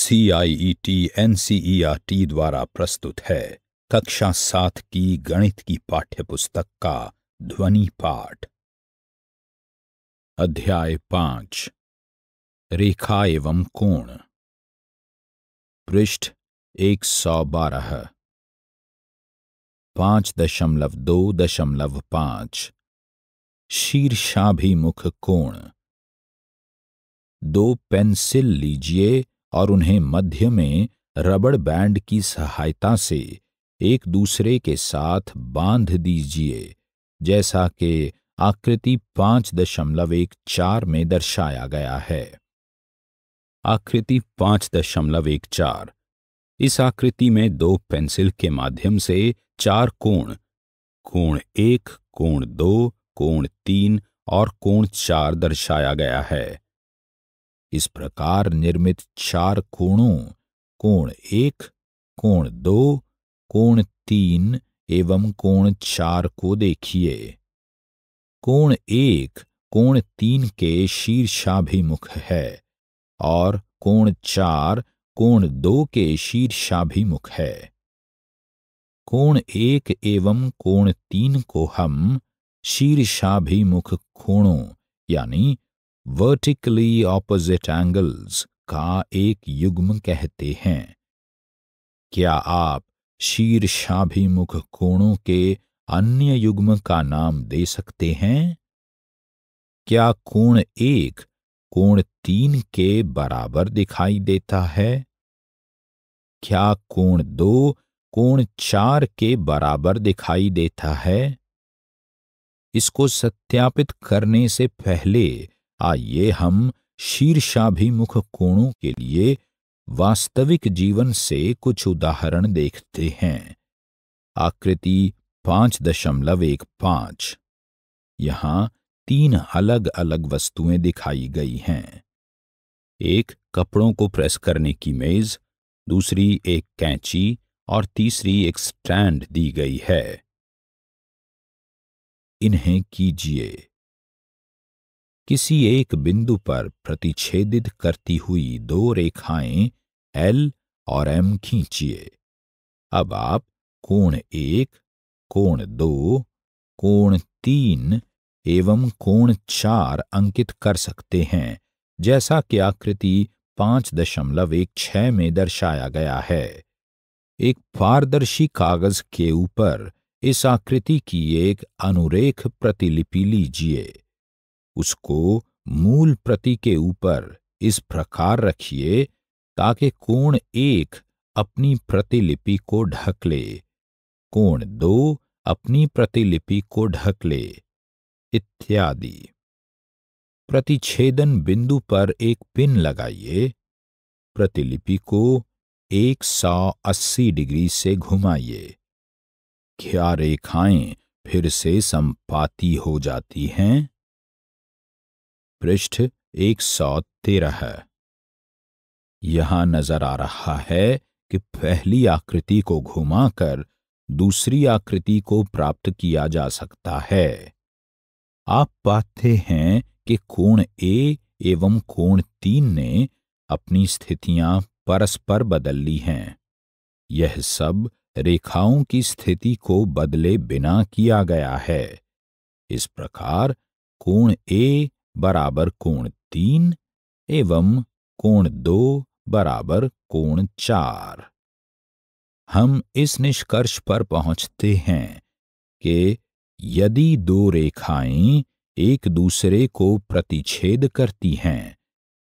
C I E T N C E R T द्वारा प्रस्तुत है कक्षा सात की गणित की पाठ्यपुस्तक का ध्वनि पाठ अध्याय पांच रेखा एवं कोण पृष्ठ एक सौ बारह पांच दशमलव दो दशमलव पांच शीर्षाभिमुख कोण दो पेंसिल लीजिए और उन्हें मध्य में रबड़ बैंड की सहायता से एक दूसरे के साथ बांध दीजिए जैसा कि आकृति पांच दशमलव एक चार में दर्शाया गया है आकृति पांच दशमलव एक चार इस आकृति में दो पेंसिल के माध्यम से चार कोण कोण एक कोण दो कोण तीन और कोण चार दर्शाया गया है इस प्रकार निर्मित चार कोणों कोण एक कोण दो कोण तीन एवं कोण चार को देखिए कोण एक कोण तीन के शीर्षाभिमुख है और कोण चार कोण दो के शीर्षाभिमुख है कोण एक एवं कोण तीन को हम शीर्षाभिमुख कोणों यानी वर्टिकली ऑपोजिट एंगल्स का एक युग्म कहते हैं क्या आप शीर्षाभिमुख कोणों के अन्य युग्म का नाम दे सकते हैं क्या कोण एक कोण तीन के बराबर दिखाई देता है क्या कोण दो कोण चार के बराबर दिखाई देता है इसको सत्यापित करने से पहले आइए हम शीर्षाभिमुख कोणों के लिए वास्तविक जीवन से कुछ उदाहरण देखते हैं आकृति पांच दशमलव एक पांच यहां तीन अलग अलग वस्तुएं दिखाई गई हैं एक कपड़ों को प्रेस करने की मेज दूसरी एक कैंची और तीसरी एक स्टैंड दी गई है इन्हें कीजिए किसी एक बिंदु पर प्रतिच्छेदित करती हुई दो रेखाएं एल और एम खींचिए अब आप कोण एक कोण दो कोण तीन एवं कोण चार अंकित कर सकते हैं जैसा कि आकृति पांच दशमलव एक छह में दर्शाया गया है एक पारदर्शी कागज के ऊपर इस आकृति की एक अनुरेख प्रतिलिपि लीजिए उसको मूल प्रति के ऊपर इस प्रकार रखिए ताकि कोण एक अपनी प्रतिलिपि को ढक ले कोण दो अपनी प्रतिलिपि को ढक ले इत्यादि प्रतिच्छेदन बिंदु पर एक पिन लगाइए प्रतिलिपि को 180 डिग्री से घुमाइए क्या रेखाएं फिर से संपाती हो जाती हैं पृष्ठ एक सौ तेरह यहां नजर आ रहा है कि पहली आकृति को घुमाकर दूसरी आकृति को प्राप्त किया जा सकता है आप पाते हैं कि कोण ए एवं कोण तीन ने अपनी स्थितियां परस्पर बदल ली हैं यह सब रेखाओं की स्थिति को बदले बिना किया गया है इस प्रकार कोण ए बराबर कोण तीन एवं कोण दो बराबर कोण चार हम इस निष्कर्ष पर पहुंचते हैं कि यदि दो रेखाएं एक दूसरे को प्रतिच्छेद करती हैं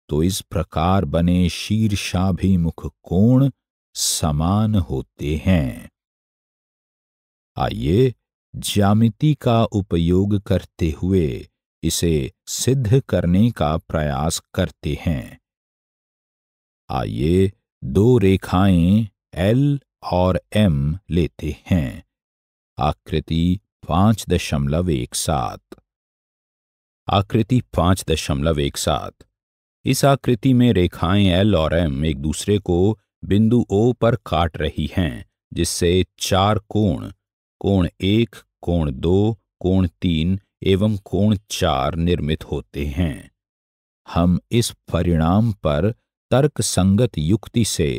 तो इस प्रकार बने शीर्षाभिमुख कोण समान होते हैं आइए ज्यामिति का उपयोग करते हुए इसे सिद्ध करने का प्रयास करते हैं आइए दो रेखाएं एल और एम लेते हैं आकृति पांच दशमलव एक सात आकृति पांच दशमलव एक सात इस आकृति में रेखाएं एल और एम एक दूसरे को बिंदु O पर काट रही हैं जिससे चार कोण कोण एक कोण दो कोण तीन एवं कोण चार निर्मित होते हैं हम इस परिणाम पर तर्क संगत युक्ति से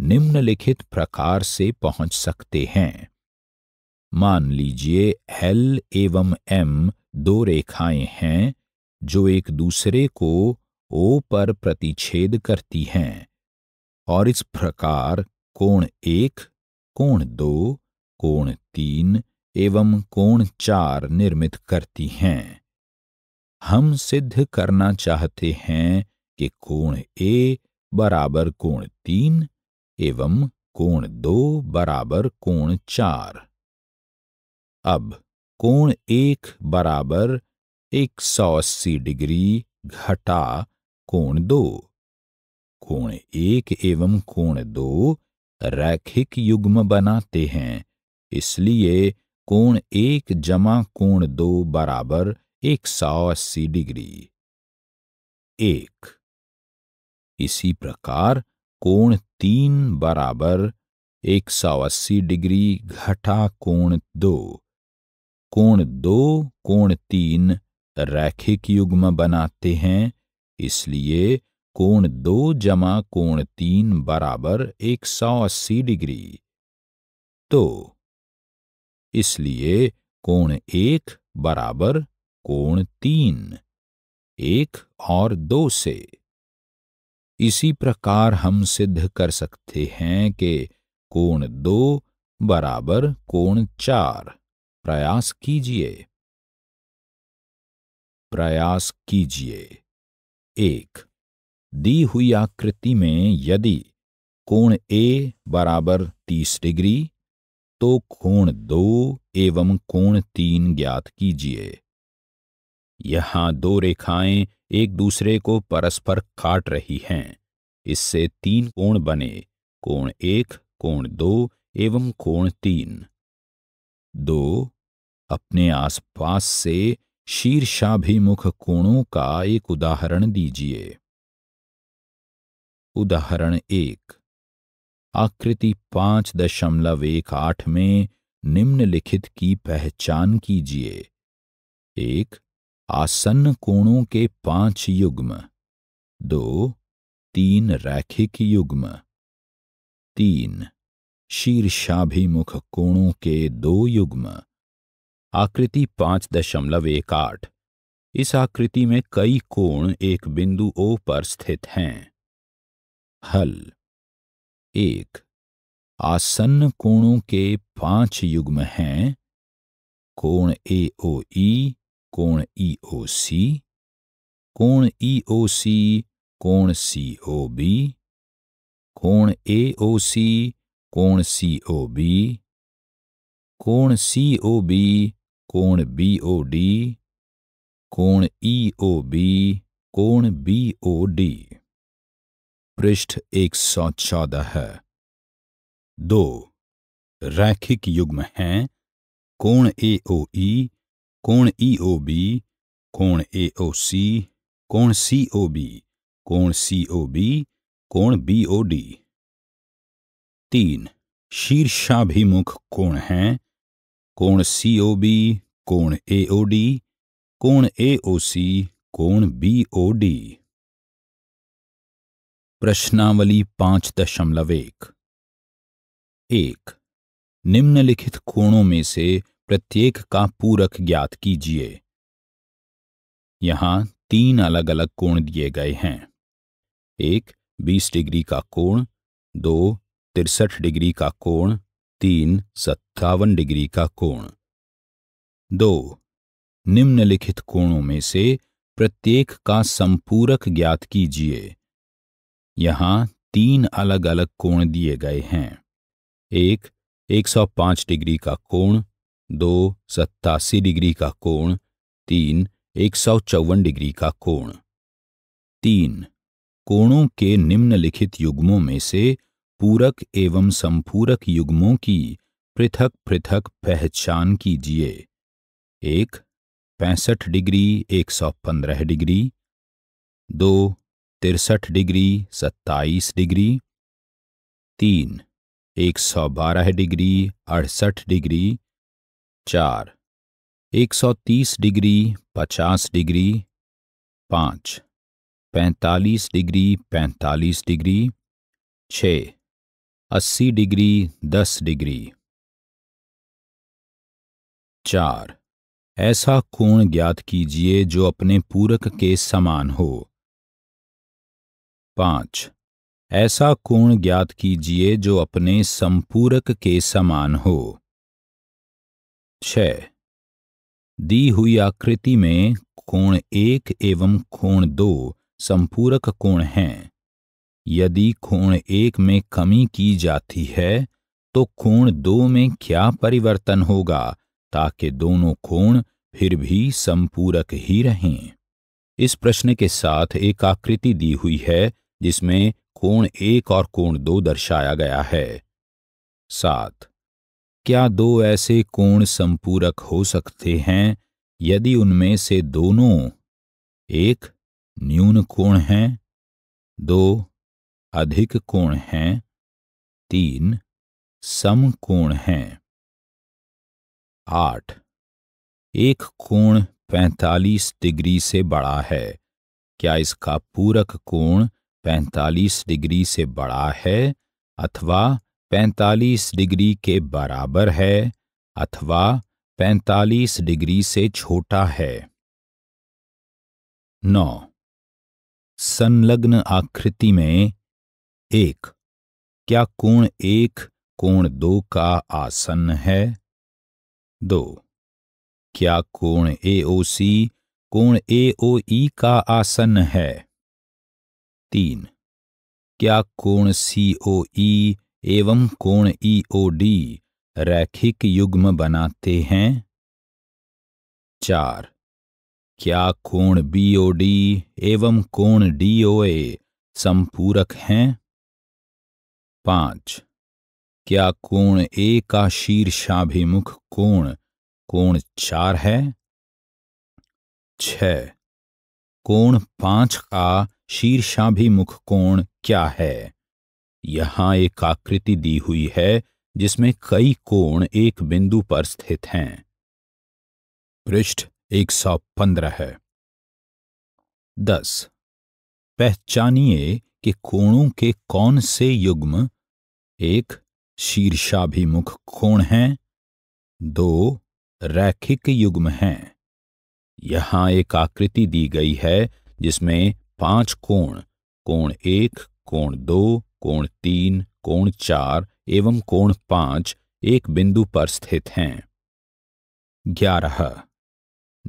निम्नलिखित प्रकार से पहुंच सकते हैं मान लीजिए एल एवं एम दो रेखाएं हैं जो एक दूसरे को ओ पर प्रतिच्छेद करती हैं और इस प्रकार कोण एक कोण दो कोण तीन एवं कोण चार निर्मित करती हैं हम सिद्ध करना चाहते हैं कि कोण ए बराबर कोण तीन एवं कोण दो बराबर कोण चार अब कोण एक बराबर एक सौ अस्सी डिग्री घटा कोण दो कोण एक एवं कोण दो रैखिक युग्म बनाते हैं इसलिए कोण एक जमा कोण दो बराबर एक सौ अस्सी डिग्री एक इसी प्रकार कोण तीन बराबर एक सौ अस्सी डिग्री घटा कोण दो कोण दो कोण तीन रैखिक युग्म बनाते हैं इसलिए कोण दो जमा कोण तीन बराबर एक सौ अस्सी डिग्री तो इसलिए कोण एक बराबर कोण तीन एक और दो से इसी प्रकार हम सिद्ध कर सकते हैं कि कोण दो बराबर कोण चार प्रयास कीजिए प्रयास कीजिए एक दी हुई आकृति में यदि कोण ए बराबर तीस डिग्री तो कोण दो एवं कोण तीन ज्ञात कीजिए यहां दो रेखाएं एक दूसरे को परस्पर काट रही हैं इससे तीन कोण बने कोण एक कोण दो एवं कोण तीन दो अपने आसपास से शीर्षाभिमुख कोणों का एक उदाहरण दीजिए उदाहरण एक आकृति पांच दशमलव एक आठ में निम्नलिखित की पहचान कीजिए एक आसन्न कोणों के पांच युग्म दो तीन रैखिक युग्म तीन शीर्षाभिमुख कोणों के दो युग्म आकृति पांच दशमलव एक आठ इस आकृति में कई कोण एक बिंदु ओ पर स्थित हैं हल एक आसन्न कोणों के पांच युग्म हैं कोण ए ओ ई कोण ई ओ सी कोण ई ओ सी कोण सी ओ बी कोण ए ओ सी कोण सी ओ बी कोण सी ओ बी कोण बी ओ डी कोण ई ओ बी कोण बी ओ डी पृष्ठ एक सौ चौदह दो रैखिक युग्म हैं कोण ए ओ ई कोण ई ओ बी कोण ए ओ सी कोण सी ओ बी कोण सी ओ बी कोण बी ओ डी तीन शीर्षाभिमुख कोण हैं कोण सी ओ बी कोण ए ओ डी कोण ए ओ सी कोण बी ओ डी प्रश्नावली पांच दशमलव एक एक निम्नलिखित कोणों में से प्रत्येक का पूरक ज्ञात कीजिए यहां तीन अलग अलग कोण दिए गए हैं एक बीस डिग्री का कोण दो तिरसठ डिग्री का कोण तीन सत्तावन डिग्री का कोण दो निम्नलिखित कोणों में से प्रत्येक का संपूरक ज्ञात कीजिए यहाँ तीन अलग अलग कोण दिए गए हैं एक 105 डिग्री का कोण दो सत्तासी डिग्री का कोण तीन एक डिग्री का कोण तीन कोणों के निम्नलिखित युग्मों में से पूरक एवं संपूरक युग्मों की पृथक पृथक पहचान कीजिए एक पैंसठ डिग्री 115 डिग्री दो तिरसठ डिग्री सत्ताईस डिग्री तीन एक सौ बारह डिग्री अड़सठ डिग्री चार एक सौ तीस डिग्री पचास डिग्री पाँच पैंतालीस डिग्री पैंतालीस डिग्री छ अस्सी डिग्री दस डिग्री चार ऐसा कोण ज्ञात कीजिए जो अपने पूरक के समान हो पांच ऐसा कोण ज्ञात कीजिए जो अपने संपूरक के समान हो छह दी हुई आकृति में कोण एक एवं कोण दो संपूरक कोण हैं यदि कोण एक में कमी की जाती है तो कोण दो में क्या परिवर्तन होगा ताकि दोनों कोण फिर भी संपूरक ही रहें इस प्रश्न के साथ एक आकृति दी हुई है जिसमें कोण एक और कोण दो दर्शाया गया है सात क्या दो ऐसे कोण संपूरक हो सकते हैं यदि उनमें से दोनों एक न्यून कोण हैं दो अधिक कोण हैं तीन सम कोण हैं आठ एक कोण 45 डिग्री से बड़ा है क्या इसका पूरक कोण 45 डिग्री से बड़ा है अथवा 45 डिग्री के बराबर है अथवा 45 डिग्री से छोटा है नौ संलग्न आकृति में एक क्या कोण एक कोण दो का आसन है दो क्या कोण एओसी कोण एओई का आसन है तीन क्या कोण सी ओ ई एवं कोण ई ओ डी रैखिक युग्म बनाते हैं चार क्या कोण बी ओ डी एवं कोण डी ओ ए संपूरक हैं पांच क्या कोण ए का शीर्षाभिमुख कोण कोण चार है छ कोण पांच का शीर्षाभिमुख कोण क्या है यहाँ एक आकृति दी हुई है जिसमें कई कोण एक बिंदु पर स्थित हैं पृष्ठ 115 है दस पहचानिए कि कोणों के कौन से युग्म एक शीर्षाभिमुख कोण हैं दो रैखिक युग्म हैं यहाँ एक आकृति दी गई है जिसमें पांच कोण कोण एक कोण दो कोण तीन कोण चार एवं कोण पांच एक बिंदु पर स्थित हैं ग्यारह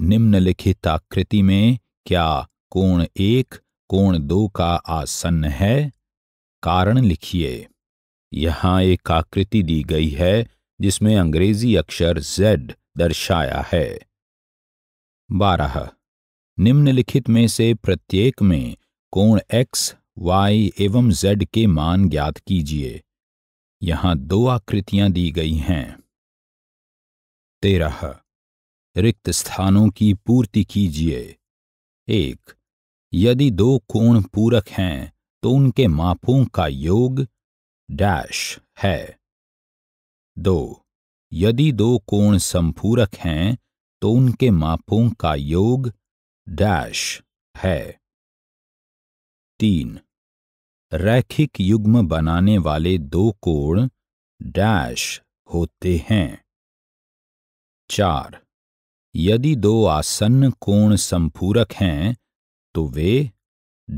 निम्नलिखित आकृति में क्या कोण एक कोण दो का आसन्न है कारण लिखिए यहाँ एक आकृति दी गई है जिसमें अंग्रेजी अक्षर Z दर्शाया है बारह निम्नलिखित में से प्रत्येक में कोण x, y एवं z के मान ज्ञात कीजिए यहाँ दो आकृतियां दी गई हैं तेरह रिक्त स्थानों की पूर्ति कीजिए एक यदि दो कोण पूरक हैं तो उनके मापों का योग डैश है दो यदि दो कोण संपूरक हैं तो उनके मापों का योग डैश है तीन रैखिक युग्म बनाने वाले दो कोण डैश होते हैं चार यदि दो आसन्न कोण संपूरक हैं तो वे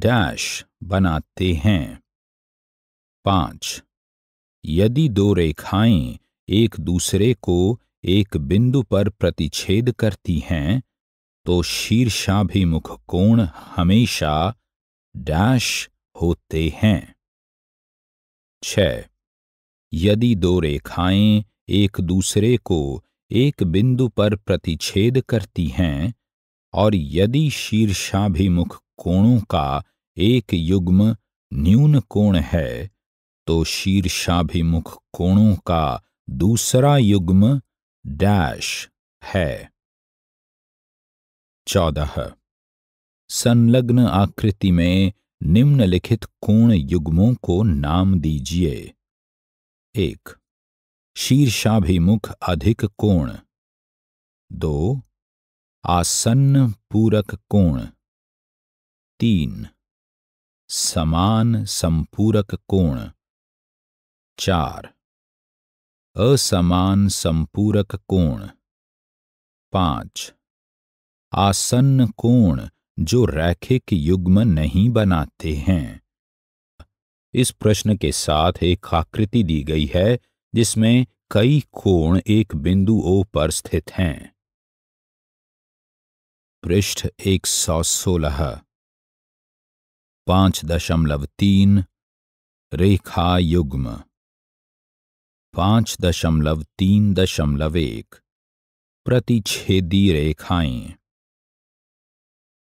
डैश बनाते हैं पांच यदि दो रेखाएं एक दूसरे को एक बिंदु पर प्रतिच्छेद करती हैं तो शीर्षाभिमुख कोण हमेशा डैश होते हैं छ यदि दो रेखाएं एक दूसरे को एक बिंदु पर प्रतिच्छेद करती हैं और यदि शीर्षाभिमुख कोणों का एक युग्म न्यून कोण है तो शीर्षाभिमुख कोणों का दूसरा युग्म डैश है चौदह संलग्न आकृति में निम्नलिखित कोण युग्मों को नाम दीजिए एक शीर्षाभिमुख अधिक कोण दो आसन्न पूरक कोण तीन समान संपूरक कोण चार असमान संपूरक कोण पांच आसन्न कोण जो रैखिक युग्म नहीं बनाते हैं इस प्रश्न के साथ एक आकृति दी गई है जिसमें कई कोण एक बिंदु ओ पर स्थित हैं पृष्ठ एक सौ सोलह पांच दशमलव तीन रेखा युग्म पांच दशमलव तीन दशमलव एक प्रतिच्छेदी रेखाएं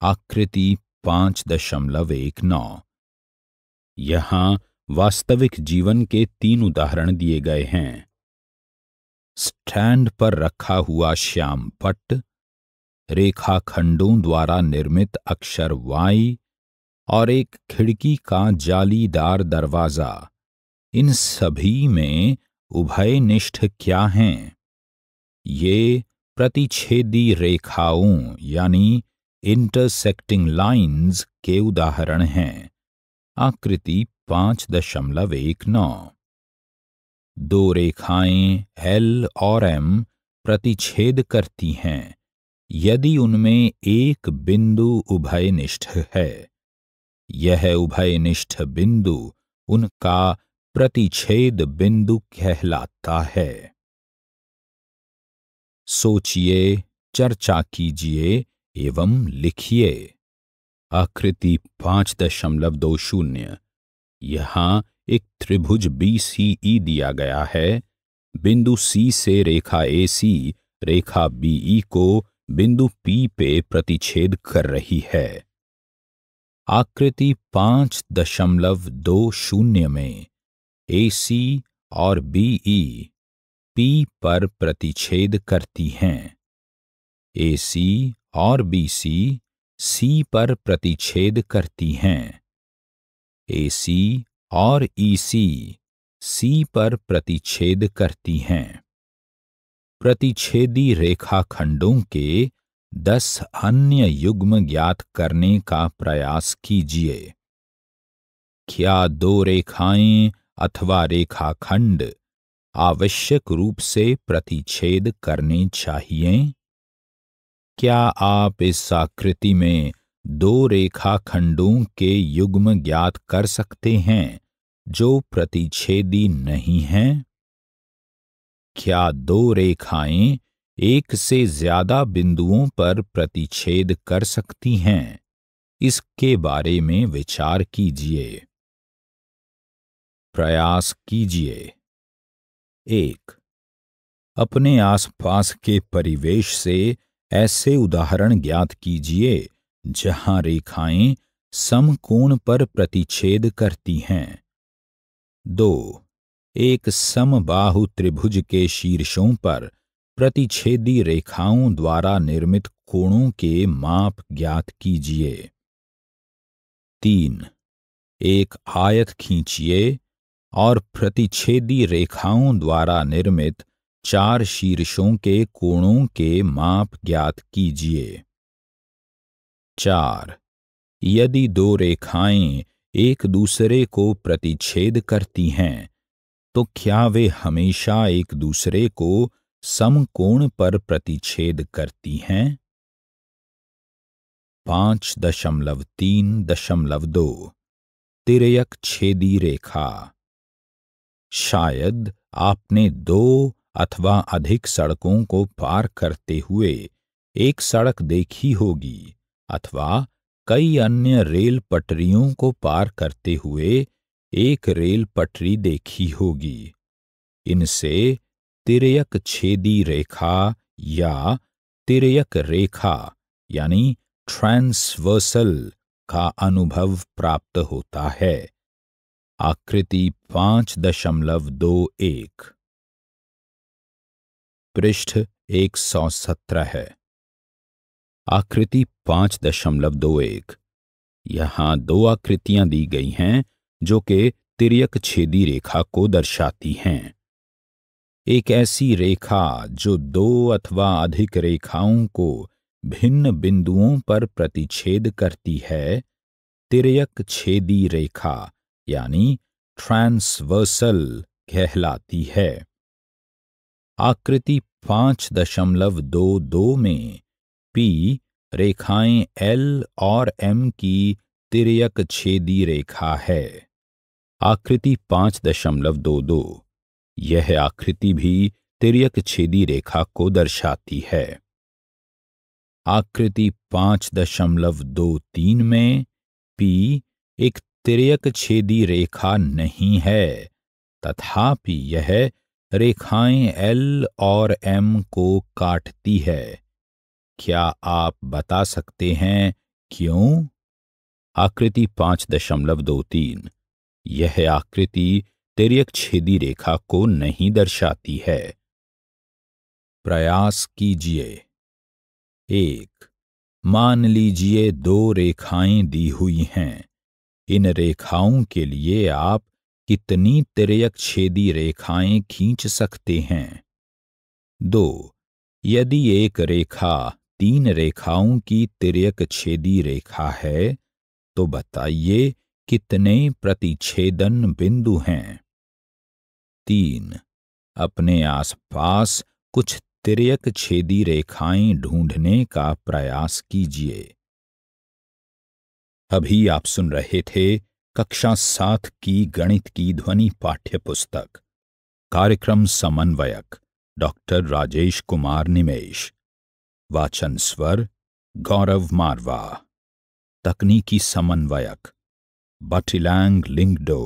आकृति पांच दशमलव एक नौ यहां वास्तविक जीवन के तीन उदाहरण दिए गए हैं स्टैंड पर रखा हुआ श्याम पट रेखाखंडों द्वारा निर्मित अक्षर वाई और एक खिड़की का जालीदार दरवाजा इन सभी में उभय निष्ठ क्या हैं ये प्रतिच्छेदी रेखाओं यानी इंटरसेक्टिंग लाइंस के उदाहरण हैं आकृति पांच दशमलव एक नौ दो रेखाएं एल और एम प्रतिच्छेद करती हैं यदि उनमें एक बिंदु उभयनिष्ठ है यह उभयनिष्ठ बिंदु उनका प्रतिच्छेद बिंदु कहलाता है सोचिए चर्चा कीजिए एवं लिखिए आकृति पांच दशमलव दो शून्य यहाँ एक त्रिभुज बी सी ई दिया गया है बिंदु सी से रेखा ए सी रेखा बी ई e को बिंदु पी पे प्रतिच्छेद कर रही है आकृति पांच दशमलव दो शून्य में ए सी और बी ई पी पर प्रतिच्छेद करती हैं ए सी और सी सी पर प्रतिच्छेद करती हैं सी और सी सी पर प्रतिच्छेद करती हैं प्रतिच्छेदी रेखाखंडों के दस अन्य युग्म ज्ञात करने का प्रयास कीजिए क्या दो रेखाएं अथवा रेखाखंड आवश्यक रूप से प्रतिच्छेद करने चाहिए क्या आप इस आकृति में दो रेखा खंडों के युग्म ज्ञात कर सकते हैं जो प्रतिच्छेदी नहीं हैं? क्या दो रेखाएं एक से ज्यादा बिंदुओं पर प्रतिच्छेद कर सकती हैं इसके बारे में विचार कीजिए प्रयास कीजिए एक अपने आसपास के परिवेश से ऐसे उदाहरण ज्ञात कीजिए जहां रेखाएं समकोण पर प्रतिच्छेद करती हैं दो एक समबाहु त्रिभुज के शीर्षों पर प्रतिच्छेदी रेखाओं द्वारा निर्मित कोणों के माप ज्ञात कीजिए तीन एक आयत खींचिए और प्रतिच्छेदी रेखाओं द्वारा निर्मित चार शीर्षों के कोणों के माप ज्ञात कीजिए चार यदि दो रेखाएं एक दूसरे को प्रतिच्छेद करती हैं तो क्या वे हमेशा एक दूसरे को समकोण पर प्रतिच्छेद करती हैं पांच दशमलव तीन दशमलव दो तिरयक छेदी रेखा शायद आपने दो अथवा अधिक सड़कों को पार करते हुए एक सड़क देखी होगी अथवा कई अन्य रेल पटरियों को पार करते हुए एक रेल पटरी देखी होगी इनसे तिरयक छेदी रेखा या तिरयक रेखा यानी ट्रांसवर्सल का अनुभव प्राप्त होता है आकृति पांच दशमलव दो एक पृष्ठ एक सौ सत्रह है आकृति पांच दशमलव दो एक यहां दो आकृतियां दी गई हैं जो कि तिरक छेदी रेखा को दर्शाती हैं एक ऐसी रेखा जो दो अथवा अधिक रेखाओं को भिन्न बिंदुओं पर प्रतिच्छेद करती है तिरयक छेदी रेखा यानी ट्रांसवर्सल कहलाती है आकृति पांच दशमलव दो दो में पी रेखाएं एल और एम की तिरयक छेदी रेखा है आकृति पांच दशमलव दो दो यह आकृति भी तिरयक छेदी रेखा को दर्शाती है आकृति पांच दशमलव दो तीन में पी एक तिरयक छेदी रेखा नहीं है तथापि यह रेखाएं एल और एम को काटती है क्या आप बता सकते हैं क्यों आकृति पांच दशमलव दो तीन यह आकृति तिरक छेदी रेखा को नहीं दर्शाती है प्रयास कीजिए एक मान लीजिए दो रेखाएं दी हुई हैं इन रेखाओं के लिए आप कितनी तिरयक छेदी रेखाएं खींच सकते हैं दो यदि एक रेखा तीन रेखाओं की तिरयक छेदी रेखा है तो बताइए कितने प्रतिच्छेदन बिंदु हैं तीन अपने आसपास कुछ तिरयक छेदी रेखाएं ढूंढने का प्रयास कीजिए अभी आप सुन रहे थे कक्षा सात की गणित की ध्वनि पाठ्य पुस्तक कार्यक्रम समन्वयक डॉक्टर राजेश कुमार निमेश वाचन स्वर गौरव मारवा तकनीकी समन्वयक बटिलैंग लिंगडो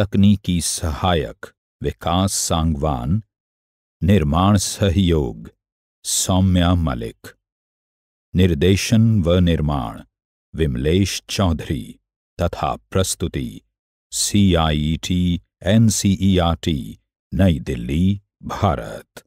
तकनीकी सहायक विकास सांगवान निर्माण सहयोग सौम्या मलिक निर्देशन व निर्माण विमलेश चौधरी तथा प्रस्तुति C I T N C E R T Nai Delhi Bharat